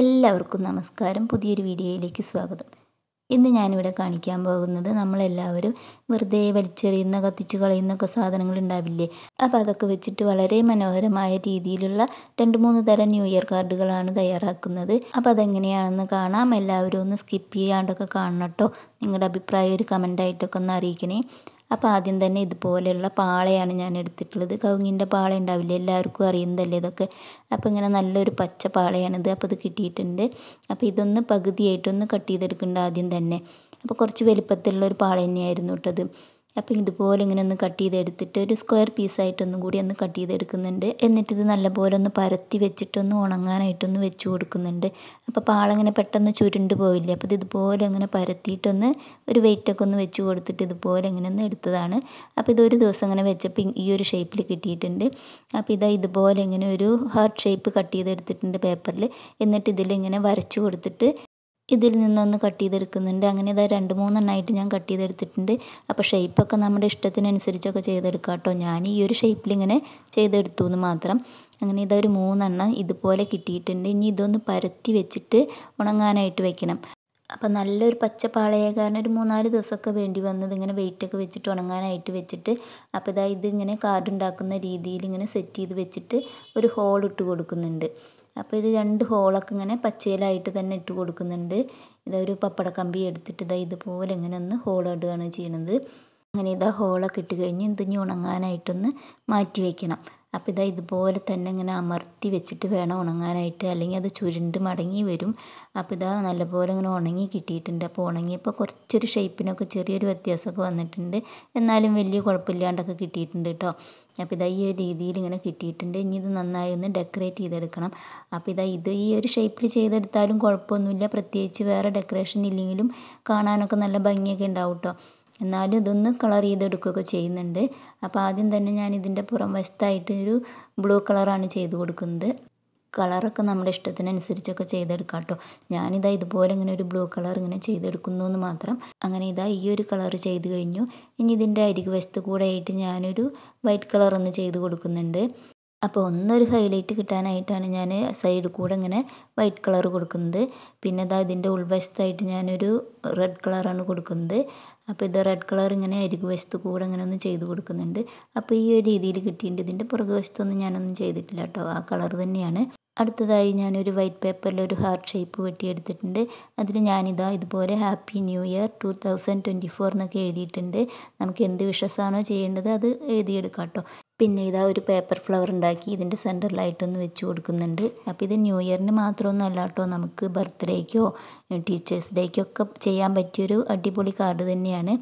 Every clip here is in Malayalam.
എല്ലാവർക്കും നമസ്കാരം പുതിയൊരു വീഡിയോയിലേക്ക് സ്വാഗതം ഇന്ന് ഞാനിവിടെ കാണിക്കാൻ പോകുന്നത് നമ്മളെല്ലാവരും വെറുതെ വലിച്ചെറിയുന്ന കത്തിച്ച് കളയുന്നൊക്കെ സാധനങ്ങൾ ഉണ്ടാവില്ലേ അപ്പോൾ അതൊക്കെ വെച്ചിട്ട് വളരെ മനോഹരമായ രീതിയിലുള്ള രണ്ട് മൂന്ന് തരം ന്യൂ ഇയർ കാർഡുകളാണ് തയ്യാറാക്കുന്നത് അപ്പോൾ അതെങ്ങനെയാണെന്ന് കാണാം എല്ലാവരും ഒന്ന് സ്കിപ്പ് ചെയ്യാണ്ടൊക്കെ കാണണം കേട്ടോ നിങ്ങളുടെ അഭിപ്രായം ഒരു കമൻ്റായിട്ടൊക്കെ ഒന്ന് അറിയിക്കണേ അപ്പോൾ ആദ്യം തന്നെ ഇതുപോലെയുള്ള പാളയാണ് ഞാൻ എടുത്തിട്ടുള്ളത് കവുങ്ങിൻ്റെ പാള ഉണ്ടാവില്ല എല്ലാവർക്കും അറിയുന്നതല്ലേ ഇതൊക്കെ അപ്പോൾ ഇങ്ങനെ നല്ലൊരു പച്ച പാളയാണിത് അപ്പോൾ ഇത് കിട്ടിയിട്ടുണ്ട് അപ്പോൾ ഇതൊന്ന് പകുതിയായിട്ടൊന്ന് കട്ട് ചെയ്തെടുക്കുന്നുണ്ട് ആദ്യം തന്നെ അപ്പോൾ കുറച്ച് വലിപ്പത്തിലുള്ളൊരു ഒരു പാള തന്നെയായിരുന്നു അത് അപ്പം ഇതുപോലെ ഇങ്ങനെ ഒന്ന് കട്ട് ചെയ്തെടുത്തിട്ട് ഒരു സ്ക്വയർ പീസായിട്ടൊന്നും കൂടി ഒന്ന് കട്ട് ചെയ്തെടുക്കുന്നുണ്ട് എന്നിട്ട് ഇത് നല്ലപോലെ ഒന്ന് പരത്തി വെച്ചിട്ടൊന്ന് ഉണങ്ങാനായിട്ടൊന്ന് വെച്ച് കൊടുക്കുന്നുണ്ട് അപ്പം പാളങ്ങനെ പെട്ടെന്ന് ചുരുണ്ട് പോവില്ലേ അപ്പം ഇത് ഇതുപോലെ അങ്ങനെ പരത്തിയിട്ടൊന്ന് ഒരു വെയിറ്റൊക്കെ ഒന്ന് വെച്ച് കൊടുത്തിട്ട് ഇതുപോലെ ഇങ്ങനെ ഒന്ന് എടുത്തതാണ് അപ്പം ഇതൊരു ദിവസം അങ്ങനെ വെച്ചപ്പോൾ ഈ ഒരു ഷേപ്പിൽ കിട്ടിയിട്ടുണ്ട് അപ്പം ഇതാ ഇതുപോലെ ഇങ്ങനെ ഒരു ഹാർട്ട് ഷേപ്പ് കട്ട് ചെയ്തെടുത്തിട്ടുണ്ട് പേപ്പറിൽ എന്നിട്ട് ഇതിലിങ്ങനെ വരച്ച് കൊടുത്തിട്ട് ഇതിൽ നിന്നൊന്ന് കട്ട് ചെയ്തെടുക്കുന്നുണ്ട് അങ്ങനെ ഇതാ രണ്ട് മൂന്നെണ്ണമായിട്ട് ഞാൻ കട്ട് ചെയ്തെടുത്തിട്ടുണ്ട് അപ്പോൾ ഷേപ്പൊക്കെ നമ്മുടെ ഇഷ്ടത്തിനനുസരിച്ചൊക്കെ ചെയ്തെടുക്കാം കേട്ടോ ഞാൻ ഈ ഒരു ഷേപ്പിലിങ്ങനെ ചെയ്തെടുത്തു എന്ന് മാത്രം അങ്ങനെ ഇതൊരു മൂന്നെണ്ണം ഇതുപോലെ കിട്ടിയിട്ടുണ്ട് ഇനി ഇതൊന്ന് പരത്തി വെച്ചിട്ട് ഉണങ്ങാനായിട്ട് വെക്കണം അപ്പം നല്ലൊരു പച്ചപ്പാളയായ കാരണം ഒരു മൂന്നാല് ദിവസമൊക്കെ വേണ്ടി വന്നത് ഇങ്ങനെ വെയിറ്റൊക്കെ വെച്ചിട്ട് ഉണങ്ങാനായിട്ട് വെച്ചിട്ട് അപ്പോൾ ഇതാ ഇതിങ്ങനെ കാർഡ് ഉണ്ടാക്കുന്ന രീതിയിൽ ഇങ്ങനെ സെറ്റ് ചെയ്ത് വെച്ചിട്ട് ഒരു ഹോൾ ഇട്ട് കൊടുക്കുന്നുണ്ട് അപ്പോൾ ഇത് രണ്ട് ഹോളൊക്കെ ഇങ്ങനെ പച്ചയിലായിട്ട് തന്നെ ഇട്ട് കൊടുക്കുന്നുണ്ട് ഒരു പപ്പട കമ്പി എടുത്തിട്ട് ഇതാ ഇതുപോലെ ഇങ്ങനെ ഒന്ന് ഹോളിടുകയാണ് ചെയ്യുന്നത് അങ്ങനെ ഇതാ ഹോളൊക്കെ ഇട്ട് കഴിഞ്ഞ് ഇതിനി ഉണങ്ങാനായിട്ടൊന്ന് മാറ്റി വയ്ക്കണം അപ്പോൾ ഇതാ ഇതുപോലെ തന്നെ ഇങ്ങനെ അമർത്തി വെച്ചിട്ട് വേണം ഉണങ്ങാനായിട്ട് അല്ലെങ്കിൽ അത് ചുരുണ്ട് മടങ്ങി വരും അപ്പോൾ ഇതാ നല്ലപോലെ ഇങ്ങനെ ഉണങ്ങി കിട്ടിയിട്ടുണ്ട് അപ്പോൾ ഉണങ്ങിയപ്പോൾ കുറച്ചൊരു ഷേപ്പിനൊക്കെ ചെറിയൊരു വ്യത്യാസമൊക്കെ വന്നിട്ടുണ്ട് എന്നാലും വലിയ കുഴപ്പമില്ലാണ്ടൊക്കെ കിട്ടിയിട്ടുണ്ട് കേട്ടോ അപ്പോൾ ഇതാ ഈ ഒരു രീതിയിൽ ഇങ്ങനെ കിട്ടിയിട്ടുണ്ട് ഇനി ഇത് നന്നായി ഒന്ന് ഡെക്കറേറ്റ് ചെയ്തെടുക്കണം അപ്പോൾ ഇതാ ഇത് ഈ ഒരു ഷേപ്പിൽ ചെയ്തെടുത്താലും കുഴപ്പമൊന്നുമില്ല പ്രത്യേകിച്ച് വേറെ ഡെക്കറേഷൻ ഇല്ലെങ്കിലും കാണാനൊക്കെ നല്ല ഭംഗിയൊക്കെ ഉണ്ടാവും കേട്ടോ എന്നാലും ഇതൊന്ന് കളർ ചെയ്തെടുക്കുകയൊക്കെ ചെയ്യുന്നുണ്ട് അപ്പോൾ ആദ്യം തന്നെ ഞാൻ ഇതിൻ്റെ പുറം വശത്തായിട്ട് ഒരു ബ്ലൂ കളറാണ് ചെയ്ത് കൊടുക്കുന്നത് കളറൊക്കെ നമ്മുടെ ഇഷ്ടത്തിനനുസരിച്ചൊക്കെ ചെയ്തെടുക്കാം കേട്ടോ ഞാനിതാ ഇതുപോലെ ഇങ്ങനെ ഒരു ബ്ലൂ കളർ ഇങ്ങനെ ചെയ്തെടുക്കുന്നു എന്ന് മാത്രം അങ്ങനെ ഇതാ ഈ ഒരു കളർ ചെയ്ത് കഴിഞ്ഞു ഇനി ഇതിൻ്റെ അരികുവശത്ത് കൂടെ ആയിട്ട് ഞാനൊരു വൈറ്റ് കളർ ഒന്ന് ചെയ്ത് കൊടുക്കുന്നുണ്ട് അപ്പോൾ ഒന്നൊരു ഹൈലൈറ്റ് കിട്ടാനായിട്ടാണ് ഞാൻ സൈഡ് കൂടെ ഇങ്ങനെ വൈറ്റ് കളർ കൊടുക്കുന്നത് പിന്നെ ഇതാ ഇതിൻ്റെ ഉൾവശത്തായിട്ട് ഞാനൊരു റെഡ് കളറാണ് കൊടുക്കുന്നത് അപ്പോൾ ഇത് റെഡ് കളർ ഇങ്ങനെ അരികു വശത്ത് കൂടെ ഇങ്ങനെ ഒന്ന് ചെയ്ത് കൊടുക്കുന്നുണ്ട് അപ്പോൾ ഈ ഒരു രീതിയിൽ കിട്ടിയിട്ടുണ്ട് ഇതിൻ്റെ പുറകു വശത്തൊന്നും ഞാനൊന്നും ചെയ്തിട്ടില്ല കേട്ടോ ആ കളർ തന്നെയാണ് അടുത്തതായി ഞാനൊരു വൈറ്റ് പേപ്പറിൽ ഒരു ഹാർട്ട് ഷേപ്പ് വെട്ടിയെടുത്തിട്ടുണ്ട് അതിൽ ഞാനിതാ ഇതുപോലെ happy new year two thousand twenty four എന്നൊക്കെ എഴുതിയിട്ടുണ്ട് നമുക്ക് എന്ത് വിഷസാണോ ചെയ്യേണ്ടത് അത് എഴുതിയെടുക്കാം കേട്ടോ പിന്നെ ഇതാ ഒരു പേപ്പർ ഫ്ലവർ ഉണ്ടാക്കി ഇതിൻ്റെ സെൻറ്ററിലായിട്ടൊന്ന് വെച്ച് കൊടുക്കുന്നുണ്ട് അപ്പോൾ ഇത് ന്യൂ ഇയറിന് അല്ല കേട്ടോ നമുക്ക് ബർത്ത്ഡേക്കോ ടീച്ചേഴ്സ് ഡേക്കോ ഒക്കെ ചെയ്യാൻ പറ്റിയൊരു അടിപൊളി കാർഡ് തന്നെയാണ്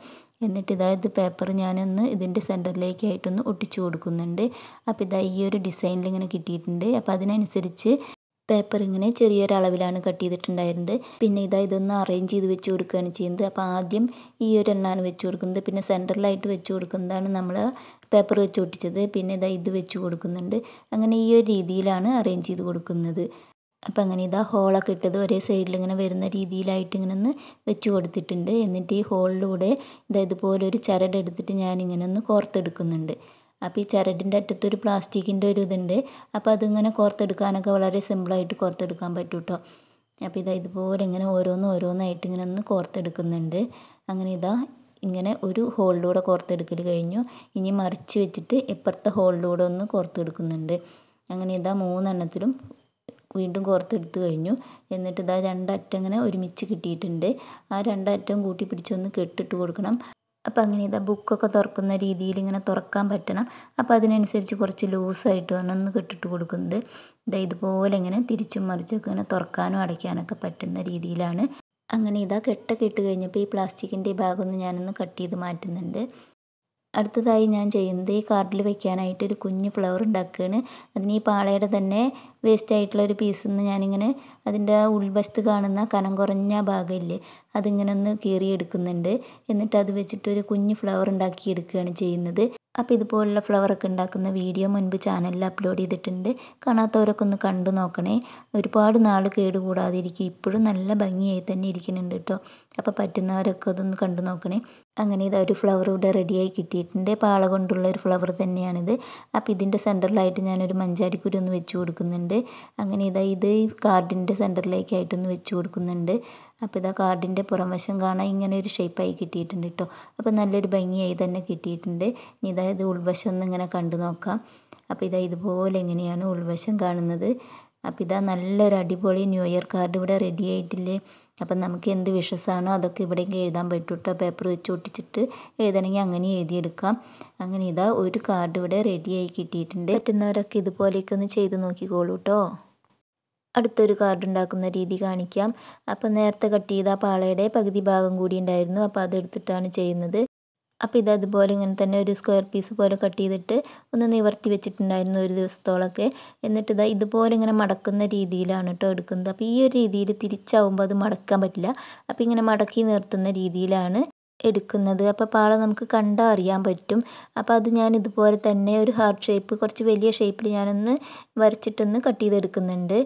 എന്നിട്ട് ഇതാ ഇത് പേപ്പർ ഞാനൊന്ന് ഇതിൻ്റെ സെൻറ്ററിലേക്കായിട്ടൊന്ന് ഒട്ടിച്ചു കൊടുക്കുന്നുണ്ട് അപ്പോൾ ഇതാ ഈ ഒരു ഡിസൈനിൽ ഇങ്ങനെ കിട്ടിയിട്ടുണ്ട് അപ്പോൾ അതിനനുസരിച്ച് പേപ്പർ ഇങ്ങനെ ചെറിയൊരളവിലാണ് കട്ട് ചെയ്തിട്ടുണ്ടായിരുന്നത് പിന്നെ ഇതാ ഇതൊന്ന് അറേഞ്ച് ചെയ്ത് വെച്ച് കൊടുക്കുകയാണ് ചെയ്യുന്നത് അപ്പോൾ ആദ്യം ഈ ഒരു എണ്ണാണ് വെച്ച് കൊടുക്കുന്നത് പിന്നെ സെൻറ്ററിലായിട്ട് വെച്ച് കൊടുക്കുന്നതാണ് നമ്മൾ പേപ്പർ വെച്ച് ഒട്ടിച്ചത് പിന്നെ ഇതാ ഇത് വെച്ച് കൊടുക്കുന്നുണ്ട് അങ്ങനെ ഈ ഒരു രീതിയിലാണ് അറേഞ്ച് ചെയ്ത് കൊടുക്കുന്നത് അപ്പം അങ്ങനെ ഇതാ ഹോളൊക്കെ ഇട്ടത് ഒരേ സൈഡിൽ ഇങ്ങനെ വരുന്ന രീതിയിലായിട്ട് ഇങ്ങനെ ഒന്ന് വെച്ച് കൊടുത്തിട്ടുണ്ട് എന്നിട്ട് ഈ ഹോളിലൂടെ ഇതാ ഇതുപോലെ ഒരു ചരട് എടുത്തിട്ട് ഞാൻ ഇങ്ങനെ ഒന്ന് കോർത്തെടുക്കുന്നുണ്ട് അപ്പോൾ ഈ ചരടിൻ്റെ അറ്റത്ത് ഒരു പ്ലാസ്റ്റിക്കിൻ്റെ ഒരു ഇതുണ്ട് അപ്പോൾ അതിങ്ങനെ കോർത്തെടുക്കാനൊക്കെ വളരെ സിമ്പിളായിട്ട് കോർത്തെടുക്കാൻ പറ്റും കേട്ടോ അപ്പോൾ ഇതാ ഇതുപോലെ ഇങ്ങനെ ഓരോന്ന് ഓരോന്നായിട്ട് ഇങ്ങനെ ഒന്ന് കോർത്തെടുക്കുന്നുണ്ട് അങ്ങനെ ഇതാ ഇങ്ങനെ ഒരു ഹോളിലൂടെ കോർത്തെടുക്കൽ കഴിഞ്ഞു ഇനി മറിച്ച് വെച്ചിട്ട് ഇപ്പുറത്തെ ഹോളിലൂടെ ഒന്ന് കോർത്തെടുക്കുന്നുണ്ട് അങ്ങനെ ഇതാ മൂന്നെണ്ണത്തിലും വീണ്ടും കോർത്തെടുത്ത് കഴിഞ്ഞു എന്നിട്ട് ഇതാ രണ്ടറ്റം ഇങ്ങനെ ഒരുമിച്ച് കിട്ടിയിട്ടുണ്ട് ആ രണ്ടറ്റം കൂട്ടി പിടിച്ചൊന്ന് കെട്ടിട്ട് കൊടുക്കണം അപ്പം അങ്ങനെ ഇതാ ബുക്കൊക്കെ തുറക്കുന്ന രീതിയിൽ ഇങ്ങനെ തുറക്കാൻ പറ്റണം അപ്പോൾ അതിനനുസരിച്ച് കുറച്ച് ലൂസായിട്ട് വേണം ഒന്ന് കെട്ടിട്ട് കൊടുക്കുന്നത് ഇതാ ഇതുപോലെ ഇങ്ങനെ തിരിച്ചും മറിച്ചൊക്കെ ഇങ്ങനെ തുറക്കാനും അടയ്ക്കാനൊക്കെ പറ്റുന്ന രീതിയിലാണ് അങ്ങനെ ഇതാ കെട്ടൊക്കെ ഇട്ട് കഴിഞ്ഞപ്പോൾ ഈ പ്ലാസ്റ്റിക്കിൻ്റെ ഭാഗമൊന്ന് ഞാനൊന്ന് കട്ട് ചെയ്ത് മാറ്റുന്നുണ്ട് അടുത്തതായി ഞാൻ ചെയ്യുന്നത് ഈ കാർഡിൽ വെക്കാനായിട്ട് ഒരു കുഞ്ഞ് ഫ്ലവർ ഉണ്ടാക്കുകയാണ് അതിന് ഈ പാളയുടെ തന്നെ വേസ്റ്റ് ആയിട്ടുള്ള ഒരു പീസിൽ നിന്ന് ഞാനിങ്ങനെ അതിൻ്റെ ഉൾവശത്ത് കാണുന്ന കനം കുറഞ്ഞ ഭാഗമില്ലേ അതിങ്ങനെ ഒന്ന് കീറിയെടുക്കുന്നുണ്ട് എന്നിട്ട് അത് വെച്ചിട്ടൊരു കുഞ്ഞ് ഫ്ലവർ ഉണ്ടാക്കിയെടുക്കുകയാണ് ചെയ്യുന്നത് അപ്പോൾ ഇതുപോലുള്ള ഫ്ലവറൊക്കെ ഉണ്ടാക്കുന്ന വീഡിയോ മുൻപ് ചാനലിൽ അപ്ലോഡ് ചെയ്തിട്ടുണ്ട് കാണാത്തവരൊക്കെ ഒന്ന് കണ്ടു നോക്കണേ ഒരുപാട് നാൾ ഇരിക്കും ഇപ്പോഴും നല്ല ഭംഗിയായി തന്നെ ഇരിക്കുന്നുണ്ട് കേട്ടോ അപ്പോൾ പറ്റുന്നവരൊക്കെ അതൊന്ന് കണ്ടു നോക്കണേ അങ്ങനെ ഇതാ ഒരു ഫ്ലവർ ഇവിടെ റെഡിയായി കിട്ടിയിട്ടുണ്ട് പാള കൊണ്ടുള്ള ഒരു ഫ്ലവർ തന്നെയാണിത് അപ്പോൾ ഇതിൻ്റെ സെൻറ്ററിലായിട്ട് ഞാനൊരു മഞ്ചാടിക്കുരി ഒന്ന് വെച്ച് കൊടുക്കുന്നുണ്ട് അങ്ങനെ ഇതാ ഇത് കാർഡിൻ്റെ സെൻറ്ററിലേക്കായിട്ടൊന്ന് വെച്ച് കൊടുക്കുന്നുണ്ട് അപ്പോൾ ഇതാ കാർഡിൻ്റെ വശം കാണാൻ ഇങ്ങനെ ഒരു ഷേപ്പായി കിട്ടിയിട്ടുണ്ട് കേട്ടോ അപ്പോൾ നല്ലൊരു ഭംഗിയായി തന്നെ കിട്ടിയിട്ടുണ്ട് ഇനി ഇത് ഉൾവശം ഒന്ന് ഇങ്ങനെ കണ്ടു നോക്കാം അപ്പോൾ ഇതാ ഇതുപോലെ എങ്ങനെയാണ് ഉൾവശം കാണുന്നത് അപ്പോൾ ഇതാ നല്ലൊരു അടിപൊളി ന്യൂ ഇയർ കാർഡ് ഇവിടെ റെഡി ആയിട്ടില്ലേ അപ്പം നമുക്ക് എന്ത് വിഷസാണോ അതൊക്കെ ഇവിടെയെങ്കിൽ എഴുതാൻ പറ്റൂട്ടോ പേപ്പർ വെച്ച് ഒട്ടിച്ചിട്ട് എഴുതണമെങ്കിൽ അങ്ങനെ എഴുതിയെടുക്കാം അങ്ങനെ ഇതാ ഒരു കാർഡ് ഇവിടെ റെഡിയായി കിട്ടിയിട്ടുണ്ട് പറ്റുന്നവരൊക്കെ ഇതുപോലെയൊക്കെ ഒന്ന് ചെയ്ത് നോക്കിക്കോളൂ കേട്ടോ അടുത്തൊരു കാർഡ് ഉണ്ടാക്കുന്ന രീതി കാണിക്കാം അപ്പോൾ നേരത്തെ കട്ട് ചെയ്ത ആ പാളയുടെ പകുതി ഭാഗം കൂടി ഉണ്ടായിരുന്നു അപ്പോൾ അതെടുത്തിട്ടാണ് ചെയ്യുന്നത് അപ്പോൾ ഇത് അതുപോലെ ഇങ്ങനെ തന്നെ ഒരു സ്ക്വയർ പീസ് പോലെ കട്ട് ചെയ്തിട്ട് ഒന്ന് നിവർത്തി വെച്ചിട്ടുണ്ടായിരുന്നു ഒരു ദിവസത്തോളൊക്കെ എന്നിട്ട് ഇതാ ഇതുപോലെ ഇങ്ങനെ മടക്കുന്ന രീതിയിലാണ് കേട്ടോ എടുക്കുന്നത് അപ്പോൾ ഈ ഒരു രീതിയിൽ തിരിച്ചാവുമ്പോൾ അത് മടക്കാൻ പറ്റില്ല അപ്പോൾ ഇങ്ങനെ മടക്കി നിർത്തുന്ന രീതിയിലാണ് എടുക്കുന്നത് അപ്പോൾ പാറ നമുക്ക് കണ്ടാൽ അറിയാൻ പറ്റും അപ്പോൾ അത് ഞാൻ ഇതുപോലെ തന്നെ ഒരു ഹാർട്ട് ഷേപ്പ് കുറച്ച് വലിയ ഷേപ്പിൽ ഞാനൊന്ന് വരച്ചിട്ടൊന്ന് കട്ട് ചെയ്തെടുക്കുന്നുണ്ട്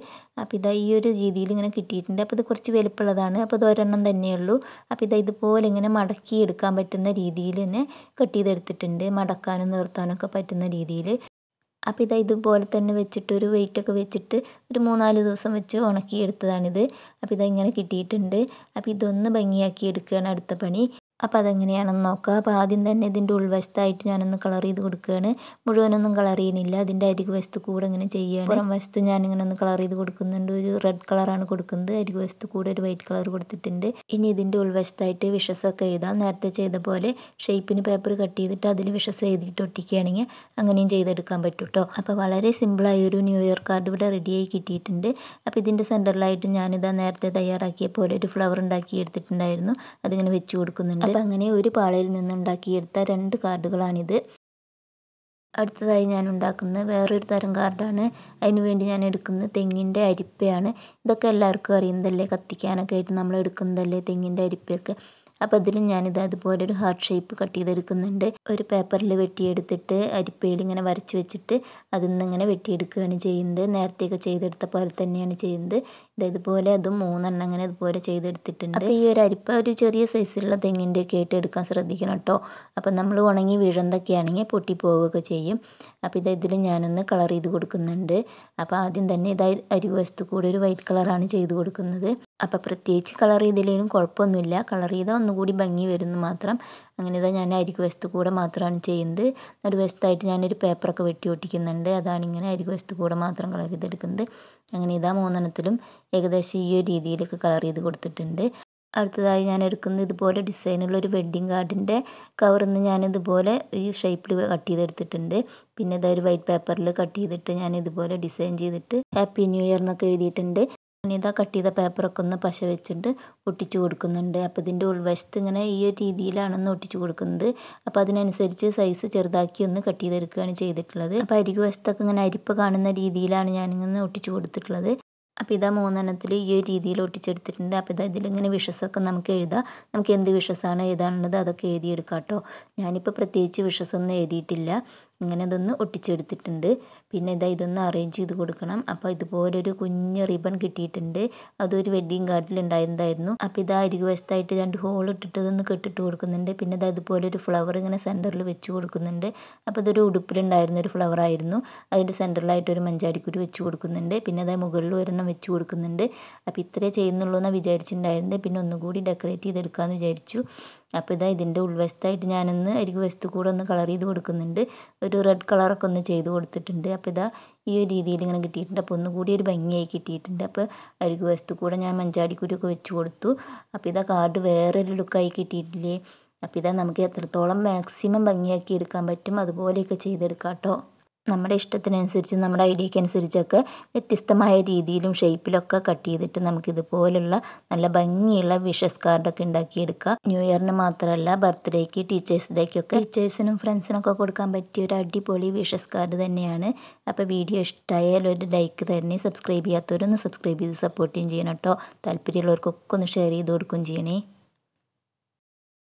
അപ്പോൾ ഇതാ ഈ ഒരു രീതിയിൽ ഇങ്ങനെ കിട്ടിയിട്ടുണ്ട് അപ്പോൾ ഇത് കുറച്ച് വലുപ്പമുള്ളതാണ് അപ്പോൾ ഇത് ഒരെണ്ണം ഉള്ളൂ അപ്പോൾ ഇതാ ഇതുപോലെ ഇങ്ങനെ മടക്കി എടുക്കാൻ പറ്റുന്ന രീതിയിൽ തന്നെ കട്ട് ചെയ്തെടുത്തിട്ടുണ്ട് മടക്കാനും നിർത്താനൊക്കെ പറ്റുന്ന രീതിയിൽ അപ്പോൾ ഇതാ ഇതുപോലെ തന്നെ വെച്ചിട്ട് ഒരു വെയിറ്റൊക്കെ വെച്ചിട്ട് ഒരു മൂന്നാല് ദിവസം വെച്ച് ഉണക്കി എടുത്തതാണിത് അപ്പോൾ ഇതാ ഇങ്ങനെ കിട്ടിയിട്ടുണ്ട് അപ്പോൾ ഇതൊന്ന് ഭംഗിയാക്കി എടുക്കുകയാണ് അടുത്ത പണി അപ്പോൾ അതെങ്ങനെയാണെന്ന് നോക്കുക അപ്പോൾ ആദ്യം തന്നെ ഇതിൻ്റെ ഉൾവശത്തായിട്ട് ഞാനൊന്ന് കളർ ചെയ്ത് കൊടുക്കുകയാണ് മുഴുവനൊന്നും കളർ ചെയ്യുന്നില്ല അതിൻ്റെ അരികു വശത്ത് കൂടെ ഇങ്ങനെ ചെയ്യുകയാണ് പുറം വശത്ത് ഞാനിങ്ങനെ ഒന്ന് കളർ ചെയ്ത് കൊടുക്കുന്നുണ്ട് ഒരു റെഡ് കളറാണ് കൊടുക്കുന്നത് അരികു വശത്ത് കൂടെ ഒരു വൈറ്റ് കളർ കൊടുത്തിട്ടുണ്ട് ഇനി ഇതിൻ്റെ ഉൾവശത്തായിട്ട് വിഷസൊക്കെ എഴുതാം നേരത്തെ ചെയ്ത പോലെ ഷേപ്പിന് പേപ്പർ കട്ട് ചെയ്തിട്ട് അതിൽ വിഷസ് എഴുതിയിട്ട് ഒട്ടിക്കുകയാണെങ്കിൽ അങ്ങനെയും ചെയ്തെടുക്കാൻ പറ്റും കേട്ടോ അപ്പോൾ വളരെ സിമ്പിളായ ഒരു ന്യൂ ഇയർ കാർഡ് ഇവിടെ റെഡിയായി കിട്ടിയിട്ടുണ്ട് അപ്പോൾ ഇതിൻ്റെ സെൻറ്ററിലായിട്ട് ഞാനിതാ നേരത്തെ തയ്യാറാക്കിയ പോലെ ഒരു ഫ്ലവർ ഉണ്ടാക്കി എടുത്തിട്ടുണ്ടായിരുന്നു അതിങ്ങനെ വെച്ച് കൊടുക്കുന്നുണ്ട് അപ്പം അങ്ങനെ ഒരു പാളയിൽ നിന്ന് ഉണ്ടാക്കിയെടുത്ത രണ്ട് കാർഡുകളാണിത് അടുത്തതായി ഞാൻ ഉണ്ടാക്കുന്ന വേറൊരു തരം കാർഡാണ് അതിനുവേണ്ടി ഞാൻ എടുക്കുന്ന തെങ്ങിൻ്റെ അരിപ്പയാണ് ഇതൊക്കെ എല്ലാവർക്കും അറിയുന്നതല്ലേ കത്തിക്കാനൊക്കെ ആയിട്ട് നമ്മൾ എടുക്കുന്നതല്ലേ തെങ്ങിൻ്റെ അരിപ്പയൊക്കെ അപ്പോൾ അതിൽ ഞാനിത് അതുപോലെ ഒരു ഹാർട്ട് ഷേപ്പ് കട്ട് ചെയ്തെടുക്കുന്നുണ്ട് ഒരു പേപ്പറിൽ വെട്ടിയെടുത്തിട്ട് അരിപ്പയിൽ ഇങ്ങനെ വരച്ച് വെച്ചിട്ട് അതിൽ നിന്നിങ്ങനെ വെട്ടിയെടുക്കുകയാണ് ചെയ്യുന്നത് നേരത്തെയൊക്കെ ചെയ്തെടുത്ത പോലെ തന്നെയാണ് ചെയ്യുന്നത് ഇതേപോലെ അതും മൂന്നെണ്ണം അങ്ങനെ ഇതുപോലെ ചെയ്തെടുത്തിട്ടുണ്ട് അപ്പോൾ ഈ ഒരു അരിപ്പ ഒരു ചെറിയ സൈസിലുള്ള തെങ്ങിൻ്റെ ഒക്കെ ആയിട്ട് എടുക്കാൻ ശ്രദ്ധിക്കണം കേട്ടോ അപ്പോൾ നമ്മൾ ഉണങ്ങി വീഴുന്നതൊക്കെ ആണെങ്കിൽ പൊട്ടിപ്പോവുകയൊക്കെ ചെയ്യും അപ്പോൾ ഇത് ഇതിൽ ഞാനൊന്ന് കളർ ചെയ്ത് കൊടുക്കുന്നുണ്ട് അപ്പോൾ ആദ്യം തന്നെ അരി അരിവശത്ത് കൂടെ ഒരു വൈറ്റ് കളറാണ് ചെയ്ത് കൊടുക്കുന്നത് അപ്പോൾ പ്രത്യേകിച്ച് കളർ ചെയ്തില്ലെങ്കിലും കുഴപ്പമൊന്നുമില്ല കളർ ചെയ്താൽ ഒന്നുകൂടി ഭംഗി വരുന്നു മാത്രം അങ്ങനെ ഇതാ ഞാൻ അരികു വശത്ത് കൂടെ മാത്രമാണ് ചെയ്യുന്നത് നടുവശത്തായിട്ട് ഞാനൊരു പേപ്പറൊക്കെ വെട്ടി ഒട്ടിക്കുന്നുണ്ട് അതാണ് ഇങ്ങനെ അരികു വശത്ത് കൂടെ മാത്രം കളർ ചെയ്തെടുക്കുന്നത് അങ്ങനെ ഇതാ മൂന്നെണ്ണത്തിലും ഏകദേശം ഈ ഒരു രീതിയിലൊക്കെ കളർ ചെയ്ത് കൊടുത്തിട്ടുണ്ട് അടുത്തതായി ഞാൻ എടുക്കുന്നത് ഇതുപോലെ ഡിസൈനുള്ള ഒരു വെഡ്ഡിങ് കാർഡിൻ്റെ കവറിന്ന് ഞാൻ ഇതുപോലെ ഈ ഷേപ്പിൽ കട്ട് ചെയ്തെടുത്തിട്ടുണ്ട് പിന്നെ ഇതൊരു വൈറ്റ് പേപ്പറിൽ കട്ട് ചെയ്തിട്ട് ഞാൻ ഇതുപോലെ ഡിസൈൻ ചെയ്തിട്ട് ഹാപ്പി ന്യൂ ഇയർ എന്നൊക്കെ എഴുതിയിട്ടുണ്ട് വനിത കട്ട് ചെയ്ത പേപ്പറൊക്കെ ഒന്ന് പശ വെച്ചിട്ട് ഒട്ടിച്ചു കൊടുക്കുന്നുണ്ട് അപ്പോൾ ഇതിൻ്റെ ഉൾവശത്ത് ഇങ്ങനെ ഈ ഒരു രീതിയിലാണെന്ന് ഒട്ടിച്ചു കൊടുക്കുന്നത് അപ്പോൾ അതിനനുസരിച്ച് സൈസ് ചെറുതാക്കി ഒന്ന് കട്ട് ചെയ്തെടുക്കുകയാണ് ചെയ്തിട്ടുള്ളത് അപ്പോൾ അരികു വശത്തൊക്കെ ഇങ്ങനെ അരിപ്പ് കാണുന്ന രീതിയിലാണ് ഞാനിങ്ങനെ ഒട്ടിച്ചു കൊടുത്തിട്ടുള്ളത് അപ്പോൾ ഇതാ മൂന്നെണ്ണത്തിൽ ഈ ഒരു രീതിയിൽ ഒട്ടിച്ചെടുത്തിട്ടുണ്ട് അപ്പോൾ ഇതാ ഇതിലിങ്ങനെ വിഷസൊക്കെ നമുക്ക് എഴുതാം നമുക്ക് എന്ത് വിഷസാണ് എഴുതാനുള്ളത് അതൊക്കെ എഴുതിയെടുക്കാം കേട്ടോ ഞാനിപ്പോൾ പ്രത്യേകിച്ച് വിഷസൊന്നും എഴുതിയിട്ടില്ല ഇങ്ങനെ ഇതൊന്ന് ഒട്ടിച്ചെടുത്തിട്ടുണ്ട് പിന്നെ ഇതാ ഇതൊന്ന് അറേഞ്ച് ചെയ്ത് കൊടുക്കണം അപ്പോൾ ഇതുപോലൊരു കുഞ്ഞ് റിബൺ കിട്ടിയിട്ടുണ്ട് അതൊരു വെഡ്ഡിങ് കാർഡിൽ ഉണ്ടായിരുന്നതായിരുന്നു അപ്പോൾ ഇതാ അരികു വശത്തായിട്ട് രണ്ട് ഹോൾ ഇട്ടിട്ട് ഇതൊന്ന് കെട്ടിട്ട് കൊടുക്കുന്നുണ്ട് പിന്നെ ഇതാ ഇതുപോലൊരു ഫ്ലവർ ഇങ്ങനെ സെൻറ്ററിൽ വെച്ച് കൊടുക്കുന്നുണ്ട് അപ്പോൾ ഇതൊരു ഉടുപ്പിലുണ്ടായിരുന്ന ഒരു ഫ്ലവർ ആയിരുന്നു അതിൻ്റെ സെൻറ്ററിലായിട്ട് ഒരു മഞ്ചാടിക്കുരു വെച്ച് കൊടുക്കുന്നുണ്ട് പിന്നെ അതായത് മുകളിൽ ഒരെണ്ണം വെച്ച് കൊടുക്കുന്നുണ്ട് അപ്പോൾ ഇത്രേ ചെയ്യുന്നുള്ളൂ എന്നാണ് വിചാരിച്ചിട്ടുണ്ടായിരുന്നത് പിന്നെ ഒന്നുകൂടി ഡെക്കറേറ്റ് ചെയ്തെടുക്കാമെന്ന് വിചാരിച്ചു അപ്പോൾ ഇതാ ഇതിൻ്റെ ഉൾവശത്തായിട്ട് ഞാനൊന്ന് അരികു വശത്ത് കൂടെ ഒന്ന് കളർ ചെയ്ത് കൊടുക്കുന്നുണ്ട് ഒരു റെഡ് കളറൊക്കെ ഒന്ന് ചെയ്ത് കൊടുത്തിട്ടുണ്ട് അപ്പോൾ ഇതാ ഈ ഒരു രീതിയിൽ ഇങ്ങനെ കിട്ടിയിട്ടുണ്ട് അപ്പോൾ ഒന്നുകൂടി ഒരു ഭംഗിയായി കിട്ടിയിട്ടുണ്ട് അപ്പോൾ അരികു വശത്ത് കൂടെ ഞാൻ മഞ്ചാടിക്കുരിയൊക്കെ വെച്ച് കൊടുത്തു അപ്പോൾ ഇതാ കാർഡ് വേറൊരു ലുക്കായി കിട്ടിയിട്ടില്ലേ അപ്പോൾ ഇതാ നമുക്ക് എത്രത്തോളം മാക്സിമം ഭംഗിയാക്കി എടുക്കാൻ പറ്റും അതുപോലെയൊക്കെ ചെയ്തെടുക്കാം കേട്ടോ നമ്മുടെ ഇഷ്ടത്തിനനുസരിച്ച് നമ്മുടെ ഐഡിയയ്ക്ക് അനുസരിച്ചൊക്കെ വ്യത്യസ്തമായ രീതിയിലും ഷേപ്പിലൊക്കെ കട്ട് ചെയ്തിട്ട് നമുക്കിതുപോലുള്ള നല്ല ഭംഗിയുള്ള വിഷസ് കാർഡൊക്കെ ഉണ്ടാക്കിയെടുക്കാം ന്യൂ ഇയറിന് മാത്രമല്ല ബർത്ത്ഡേക്ക് ടീച്ചേഴ്സ് ഡേക്കൊക്കെ ടീച്ചേഴ്സിനും ഫ്രണ്ട്സിനൊക്കെ കൊടുക്കാൻ പറ്റിയ ഒരു അടിപൊളി വിഷസ് കാർഡ് തന്നെയാണ് അപ്പോൾ വീഡിയോ ഇഷ്ടമായാൽ ഒരു ലൈക്ക് തന്നെ സബ്സ്ക്രൈബ് ചെയ്യാത്തവരൊന്ന് സബ്സ്ക്രൈബ് ചെയ്ത് സപ്പോർട്ട് ചെയ്യണം കേട്ടോ താല്പര്യമുള്ളവർക്കൊക്കെ ഒന്ന് ഷെയർ ചെയ്ത് കൊടുക്കുകയും ചെയ്യണേ